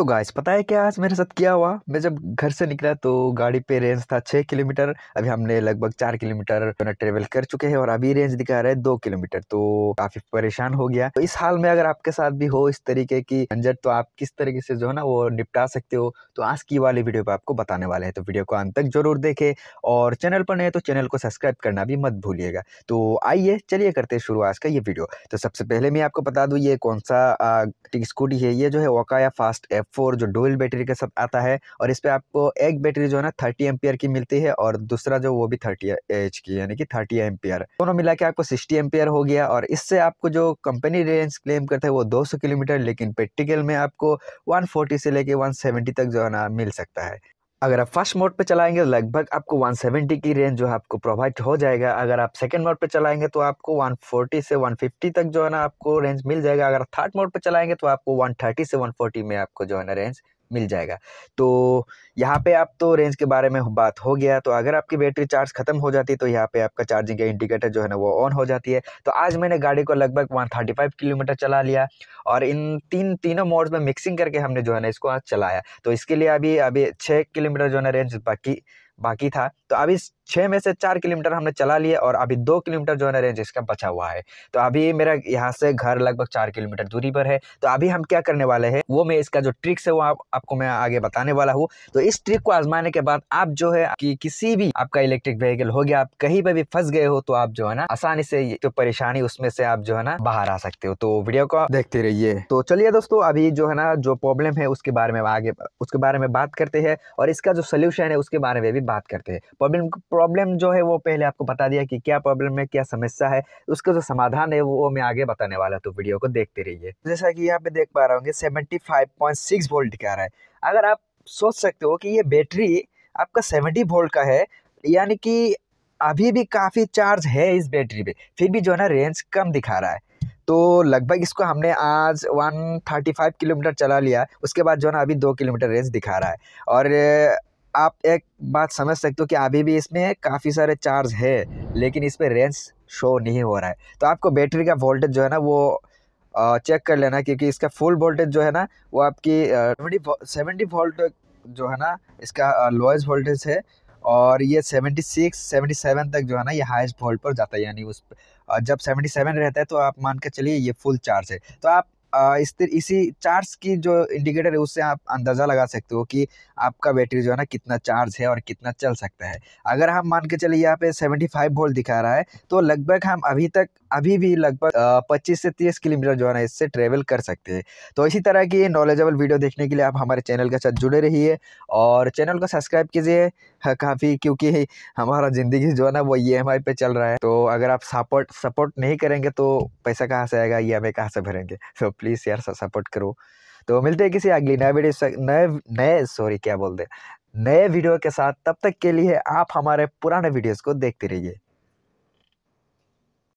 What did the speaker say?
तो गाइस पता है क्या आज मेरे साथ क्या हुआ मैं जब घर से निकला तो गाड़ी पे रेंज था छः किलोमीटर अभी हमने लगभग चार किलोमीटर ट्रेवल कर चुके हैं और अभी रेंज दिखा रहे हैं दो किलोमीटर तो काफी परेशान हो गया तो इस हाल में अगर आपके साथ भी हो इस तरीके की अंजर तो आप किस तरीके से जो है ना वो निपटा सकते हो तो आज की वाली वीडियो पर आपको बताने वाले हैं तो वीडियो को अंत तक जरूर देखे और चैनल पर नए तो चैनल को सब्सक्राइब करना भी मत भूलिएगा तो आइए चलिए करते हैं शुरू आज का ये वीडियो तो सबसे पहले मैं आपको बता दूँ ये कौन सा स्कूटी है ये जो है वकाया फास्ट एफ फोर जो डोल बैटरी के साथ आता है और इस पर आपको एक बैटरी जो है ना थर्टी एम्पियर की मिलती है और दूसरा जो वो भी थर्टी एच की यानी कि थर्टी एम्पियर दोनों मिला के आपको सिक्सटी एमपियर हो गया और इससे आपको जो कंपनी रेंज क्लेम करता है वो दो किलोमीटर लेकिन प्रैक्टिकल में आपको वन से लेके वन तक जो है ना मिल सकता है अगर आप फर्स्ट मोड पे चलाएंगे तो लगभग आपको 170 की रेंज जो है आपको प्रोवाइड हो जाएगा अगर आप सेकंड मोड पे चलाएंगे तो आपको 140 से 150 तक जो है ना आपको रेंज मिल जाएगा अगर थर्ड मोड पे चलाएंगे तो आपको 130 से 140 में आपको जो है ना रेंज मिल जाएगा तो यहाँ पे आप तो रेंज के बारे में बात हो गया तो अगर आपकी बैटरी चार्ज खत्म हो जाती है तो यहाँ पे आपका चार्जिंग का इंडिकेटर जो है ना वो ऑन हो जाती है तो आज मैंने गाड़ी को लगभग वन थर्टी फाइव किलोमीटर चला लिया और इन तीन तीनों मोड्स में मिक्सिंग करके हमने जो है ना इसको आज चलाया तो इसके लिए अभी अभी छः किलोमीटर जो है ना रेंज बाकी बाकी था तो अभी छः में से चार किलोमीटर हमने चला लिए और अभी दो किलोमीटर जो है ना रेंज इसका बचा हुआ है तो अभी मेरा यहाँ से घर लगभग चार किलोमीटर दूरी पर है तो अभी हम क्या करने वाले हैं वो मैं इसका जो ट्रिक्स है वो आप, आपको मैं आगे बताने वाला हूँ तो इस ट्रिक को आजमाने के बाद आप जो है कि किसी भी आपका इलेक्ट्रिक व्हीकल हो गया आप कहीं पर भी फंस गए हो तो आप जो है ना आसानी से जो परेशानी उसमें से आप जो है ना बाहर आ सकते हो तो वीडियो को देखते रहिए तो चलिए दोस्तों अभी जो है ना जो प्रॉब्लम है उसके बारे में आगे उसके बारे में बात करते हैं और इसका जो सोल्यूशन है उसके बारे में भी बात करते हैं प्रॉब्लम प्रॉब्लम जो है वो पहले आपको बता दिया कि क्या प्रॉब्लम है क्या समस्या है उसका जो समाधान है वो मैं आगे बताने वाला तो वीडियो को देखते रहिए जैसा कि यहाँ पे देख पा रहा होंगे seventy five point six volt का रहा है अगर आप सोच सकते हो कि ये बैटरी आपका सेवेंटी वोल्ट का है यानी कि अभी भी काफ़ी चार्ज है इस बैटरी पर फिर भी जो है ना रेंज कम दिखा रहा है तो लगभग इसको हमने आज 135 किलोमीटर चला लिया उसके बाद जो है ना अभी दो किलोमीटर रेंज दिखा रहा है और आप एक बात समझ सकते हो कि अभी भी इसमें काफ़ी सारे चार्ज है लेकिन इस पर रेंज शो नहीं हो रहा है तो आपको बैटरी का वोल्टेज जो है ना वो चेक कर लेना क्योंकि इसका फुल वोल्टेज जो है ना वो आपकी सेवेंटी वोल्ट जो है ना इसका लोएस्ट वोल्टेज है और ये सिक्स सेवेंटी सेवन तक जो है ना ये हाईएस्ट वोल्ट पर जाता है यानी उस जब सेवेंटी सेवन रहता है तो आप मान के चलिए ये फुल चार्ज है तो आप इस इसी चार्ज की जो इंडिकेटर है उससे आप अंदाज़ा लगा सकते हो कि आपका बैटरी जो है ना कितना चार्ज है और कितना चल सकता है अगर हम मान के चलिए यहाँ पे सेवेंटी फाइव वोल्ट दिखा रहा है तो लगभग हम अभी तक अभी भी लगभग पच्चीस से तीस किलोमीटर जो है ना इससे ट्रेवल कर सकते हैं तो इसी तरह की नॉलेजेबल वीडियो देखने के लिए आप हमारे चैनल के साथ जुड़े रहिए और चैनल को सब्सक्राइब कीजिए हाँ, काफ़ी क्योंकि हमारा ज़िंदगी जो है ना वो ई एम आई पे चल रहा है तो अगर आप सपोर्ट सपोर्ट नहीं करेंगे तो पैसा कहाँ से आएगा ई एम आई कहाँ से भरेंगे तो प्लीज़ यार सपोर्ट करो तो मिलते हैं किसी अगली नए वीडियो नए नए सॉरी क्या बोलते नए वीडियो के साथ तब तक के लिए आप हमारे पुराने वीडियोस को देखते रहिए